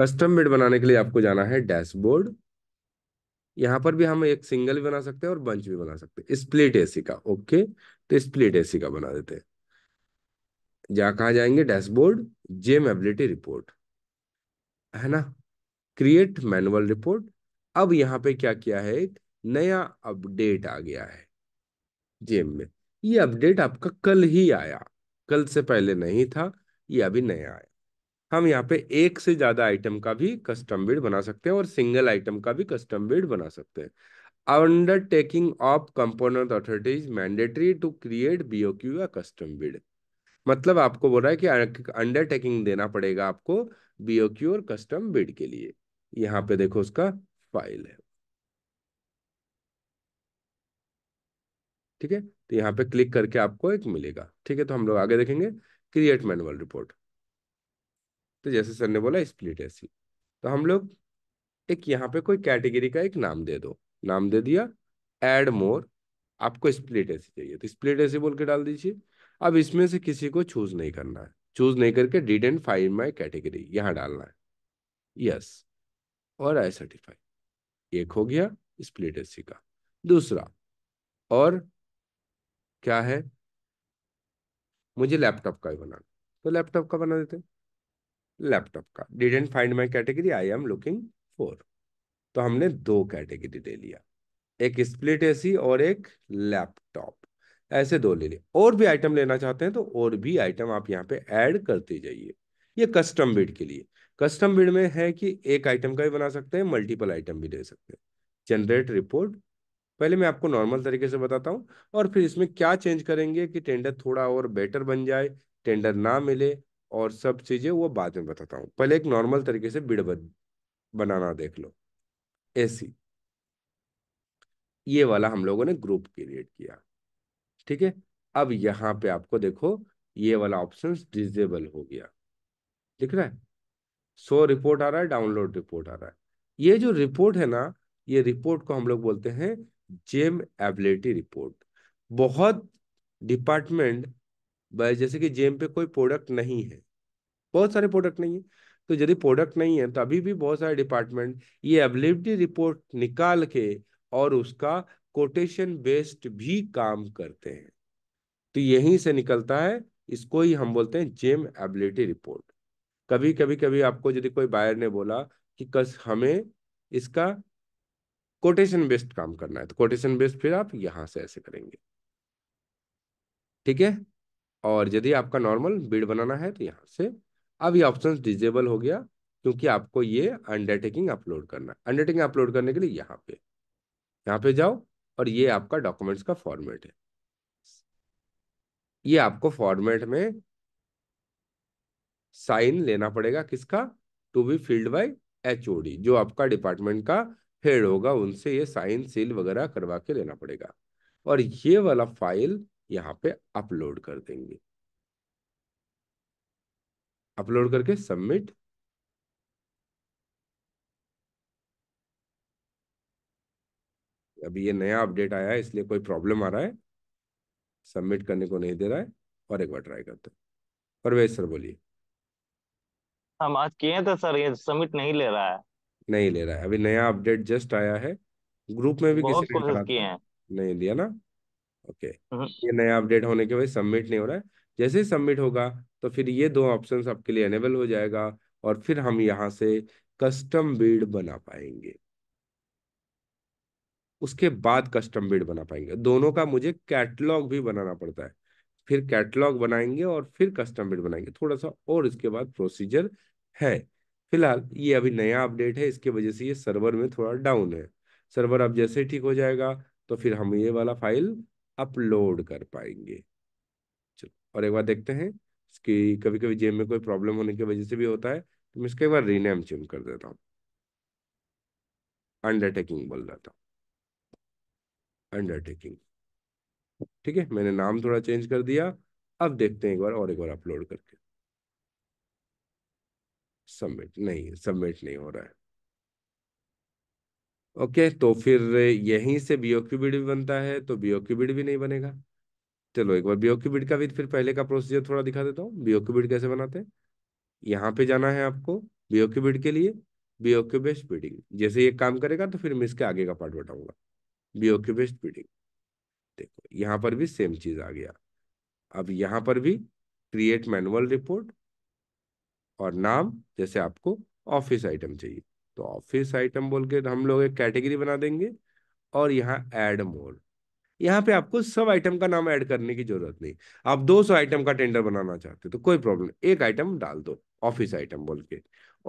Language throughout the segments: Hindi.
कस्टम मेड बनाने के लिए आपको जाना है डैशबोर्ड यहाँ पर भी हम एक सिंगल भी बना सकते हैं और बंच भी बना सकते हैं स्प्लिट एसी का ओके तो स्प्लिट एसी का बना देते हैं जा कहा जाएंगे डैशबोर्ड जेम एबिलिटी रिपोर्ट है ना क्रिएट मैनुअल रिपोर्ट अब यहाँ पे क्या किया है एक नया अपडेट आ गया है जेम में ये अपडेट आपका कल ही आया कल से पहले नहीं था ये अभी नया आया हम यहाँ पे एक से ज्यादा आइटम का भी कस्टम बिड बना सकते हैं और सिंगल आइटम का भी कस्टम बिड बना सकते हैं undertaking of component authorities mandatory to create BOQ या कस्टम बिड मतलब आपको बोल रहा है कि अंडरटेकिंग देना पड़ेगा आपको बीओक्यू और कस्टम बिड के लिए यहाँ पे देखो उसका फाइल है ठीक है तो यहाँ पे क्लिक करके आपको एक मिलेगा ठीक है तो हम लोग आगे देखेंगे क्रिएट मैनुअल रिपोर्ट तो जैसे सर ने बोला स्प्लिट एसी तो हम लोग एक यहाँ पे कोई कैटेगरी का एक नाम दे दो नाम दे दिया एड मोर आपको स्प्लिट एसी चाहिए तो स्प्लिट एसी बोल के डाल दीजिए अब इसमें से किसी को चूज नहीं करना है चूज नहीं करके didn't find my category यहाँ डालना है यस और आई सर्टिफाई एक हो गया स्प्लिट एसी का दूसरा और क्या है मुझे लैपटॉप का ही बनाना तो लैपटॉप का बना देते हैं लैपटॉप का didn't find my category I am looking for तो हमने दो कैटेगरी दे लिया एक स्प्लिट एसी और एक लैपटॉप ऐसे दो ले लिए और भी आइटम लेना चाहते हैं तो और भी आइटम आप यहाँ पे ऐड करते जाइए ये कस्टम बिड के लिए कस्टम बिड में है कि एक आइटम का भी बना सकते हैं मल्टीपल आइटम भी ले सकते हैं जनरेट रिपोर्ट पहले मैं आपको नॉर्मल तरीके से बताता हूँ और फिर इसमें क्या चेंज करेंगे कि टेंडर थोड़ा और बेटर बन जाए टेंडर ना मिले और सब चीज़ें वो बाद में बताता हूँ पहले एक नॉर्मल तरीके से बीड़ बनाना देख लो ऐसी ये वाला हम लोगों ने ग्रुप क्रिएट किया ठीक है अब यहाँ पे आपको देखो ये वाला ऑप्शन डिजेबल हो गया दिख रहा है सो रिपोर्ट आ रहा है डाउनलोड रिपोर्ट आ रहा है ये जो रिपोर्ट है ना ये रिपोर्ट को हम लोग बोलते हैं जेम एबिलिटी रिपोर्ट बहुत डिपार्टमेंट जैसे कि जेम पे कोई प्रोडक्ट नहीं है बहुत सारे प्रोडक्ट नहीं है तो यदि प्रोडक्ट नहीं है तो अभी भी बहुत सारे डिपार्टमेंट ये अवेलेबिलिटी रिपोर्ट निकाल के और उसका कोटेशन बेस्ड भी काम करते हैं तो यहीं से निकलता है इसको ही हम बोलते हैं जेम एबिलिटी रिपोर्ट कभी कभी कभी आपको यदि कोई बायर ने बोला कि कस हमें इसका कोटेशन बेस्ड काम करना है तो कोटेशन बेस्ड फिर आप यहां से ऐसे करेंगे ठीक है और यदि आपका नॉर्मल बीड बनाना है तो यहाँ से अब ये ऑप्शन डिजेबल हो गया क्योंकि आपको ये अंडरटेकिंग अपलोड करना है अंडरटेकिंग अपलोड करने के लिए यहाँ पे यहाँ पे जाओ और ये आपका डॉक्यूमेंट्स का फॉर्मेट है ये आपको फॉर्मेट में साइन लेना पड़ेगा किसका to be filled by H जो आपका डिपार्टमेंट का हेड होगा उनसे ये साइन सील वगैरह करवा के लेना पड़ेगा और ये वाला फाइल यहाँ पे अपलोड कर देंगे अपलोड करके सबमिट अभी ये नया अपडेट आया है इसलिए कोई प्रॉब्लम आ रहा है सबमिट करने को नहीं दे रहा है और एक बार ट्राई करते हैं परवेश सर बोलिए हम आज किए थे तो सर ये सबमिट नहीं ले रहा है नहीं ले रहा है अभी नया अपडेट जस्ट आया है ग्रुप में भी किसी ने नहीं दिया ना ओके हम्म। ये नया अपडेट होने के वजह सबमिट नहीं हो रहा है जैसे ही सबमिट होगा तो फिर ये दो ऑप्शन आपके लिए अनेबल हो जाएगा और फिर हम यहाँ से कस्टम बिल्ड बना पाएंगे उसके बाद कस्टम बिल्ड बना पाएंगे दोनों का मुझे कैटलॉग भी बनाना पड़ता है फिर कैटलॉग बनाएंगे और फिर कस्टम बिल्ड बनाएंगे थोड़ा सा और इसके बाद प्रोसीजर है फिलहाल ये अभी नया अपडेट है इसके वजह से ये सर्वर में थोड़ा डाउन है सर्वर अब जैसे ठीक हो जाएगा तो फिर हम ये वाला फाइल अपलोड कर पाएंगे चलो और एक बार देखते हैं कि कभी कभी जेम में कोई प्रॉब्लम होने की वजह से भी होता है तो मैं इसका एक बार रीनेम चेंज कर देता हूँ अंडरटेकिंग बोल देता हूँ अंडरटेकिंग ठीक है मैंने नाम थोड़ा चेंज कर दिया अब देखते हैं एक बार और एक बार अपलोड करके सबमिट नहीं सबमिट नहीं हो रहा है ओके तो फिर यहीं से बीओ क्यूबिड भी बनता है तो बीओ क्यूबिड भी नहीं बनेगा चलो एक बार बीओ क्यूबिड का भी फिर पहले का प्रोसीजर थोड़ा दिखा देता हूँ बीओ क्यूबिड कैसे बनाते हैं यहाँ पे जाना है आपको बीओ क्यूबिड के लिए बीओ बेस्ट बिडिंग जैसे ये काम करेगा तो फिर मैं इसके आगे का पार्ट बताऊंगा बीओ बेस्ट बिडिंग देखो यहाँ पर भी सेम चीज आ गया अब यहाँ पर भी क्रिएट मैनुअल रिपोर्ट और नाम जैसे आपको ऑफिस आइटम चाहिए तो ऑफिस आइटम बोल के हम लोग एक कैटेगरी बना देंगे और यहाँ ऐड मोर यहाँ पे आपको सब आइटम का नाम ऐड करने की जरूरत नहीं आप 200 आइटम का टेंडर बनाना चाहते हो तो कोई प्रॉब्लम एक आइटम डाल दो ऑफिस आइटम बोल के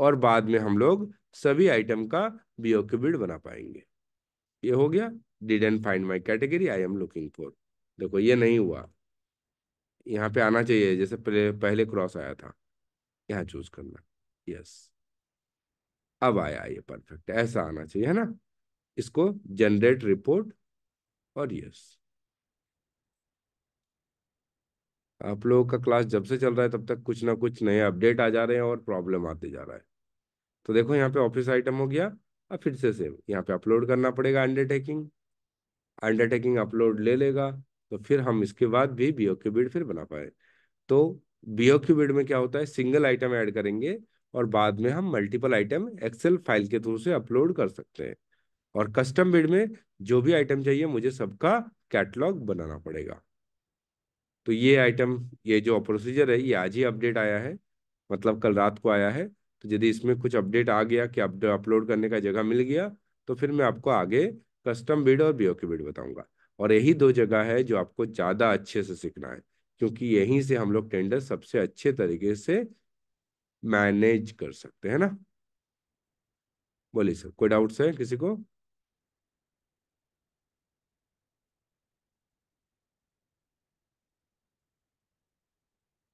और बाद में हम लोग सभी आइटम का बीओके बिल्ड बना पाएंगे ये हो गया didn't find my category I am looking for देखो ये नहीं हुआ यहाँ पे आना चाहिए जैसे पहले क्रॉस आया था यहाँ चूज करना यस अब आया ये परफेक्ट ऐसा आना चाहिए है ना इसको जनरेट रिपोर्ट और यस आप लोगों का क्लास जब से चल रहा है तब तक कुछ ना कुछ नए अपडेट आ जा रहे हैं और प्रॉब्लम आते जा रहा है तो देखो यहाँ पे ऑफिस आइटम हो गया और फिर से सेम यहाँ पे अपलोड करना पड़ेगा अंडरटेकिंग अंडरटेकिंग अपलोड ले लेगा तो फिर हम इसके बाद भी बीओ क्यू बिड फिर बना पाए तो बीओ क्यू बिड में क्या होता है सिंगल आइटम ऐड करेंगे और बाद में हम मल्टीपल आइटम एक्सेल फाइल के थ्रू से अपलोड कर सकते हैं और कस्टम बिड में जो भी आइटम चाहिए मुझे सबका कैटलॉग बनाना पड़ेगा तो ये आइटम ये जो प्रोसीजर है ये आज ही अपडेट आया है मतलब कल रात को आया है तो यदि इसमें कुछ अपडेट आ गया कि अपलोड करने का जगह मिल गया तो फिर मैं आपको आगे कस्टम बिड और बीओ की बिड बताऊंगा और यही दो जगह है जो आपको ज़्यादा अच्छे से सीखना है क्योंकि यहीं से हम लोग टेंडर सबसे अच्छे तरीके से मैनेज कर सकते हैं ना बोलिए सर कोई डाउट्स है किसी को